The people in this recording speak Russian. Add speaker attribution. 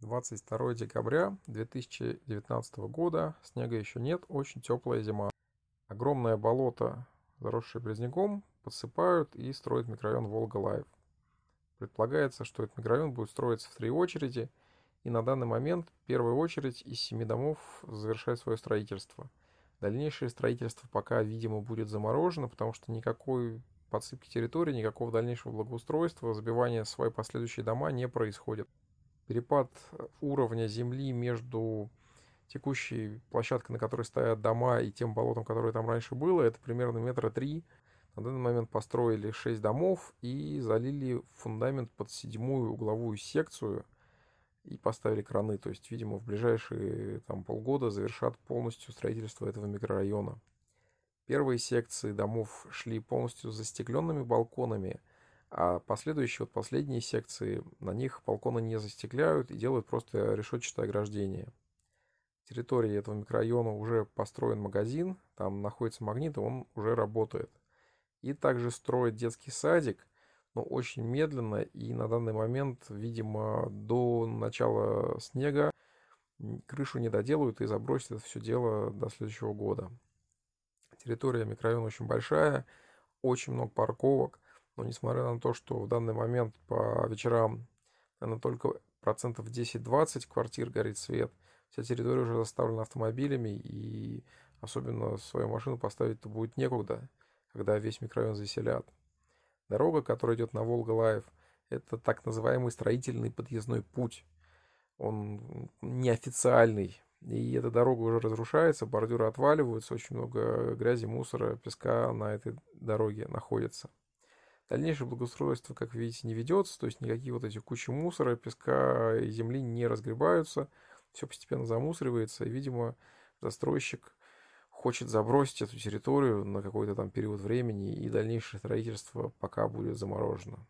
Speaker 1: 22 декабря 2019 года. Снега еще нет, очень теплая зима. Огромное болото, заросшее близняком, подсыпают и строят микрорайон Волга Лайв. Предполагается, что этот микрорайон будет строиться в три очереди, и на данный момент первая очередь из семи домов завершает свое строительство. Дальнейшее строительство пока, видимо, будет заморожено, потому что никакой подсыпки территории, никакого дальнейшего благоустройства, забивания свои последующие дома не происходит. Перепад уровня земли между текущей площадкой, на которой стоят дома, и тем болотом, которое там раньше было, это примерно метра три. На данный момент построили шесть домов и залили фундамент под седьмую угловую секцию и поставили краны. То есть, видимо, в ближайшие там, полгода завершат полностью строительство этого микрорайона. Первые секции домов шли полностью застекленными балконами – а последующие, вот последние секции, на них балконы не застекляют и делают просто решетчатое ограждение. В территории этого микрорайона уже построен магазин, там находится магнит, и он уже работает. И также строят детский садик, но очень медленно, и на данный момент, видимо, до начала снега крышу не доделают и забросят это все дело до следующего года. Территория микрорайона очень большая, очень много парковок – но несмотря на то, что в данный момент по вечерам, наверное, только процентов 10-20 квартир горит свет, вся территория уже заставлена автомобилями, и особенно свою машину поставить-то будет некуда, когда весь микрорайон заселят. Дорога, которая идет на Волга-Лайв, это так называемый строительный подъездной путь. Он неофициальный, и эта дорога уже разрушается, бордюры отваливаются, очень много грязи, мусора, песка на этой дороге находится. Дальнейшее благоустройство, как видите, не ведется, то есть никакие вот эти кучи мусора, песка и земли не разгребаются, все постепенно замусоривается, и, видимо, застройщик хочет забросить эту территорию на какой-то там период времени, и дальнейшее строительство пока будет заморожено.